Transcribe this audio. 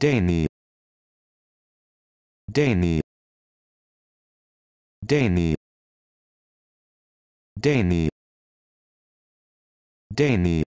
Danny Danny Danny Danny Danny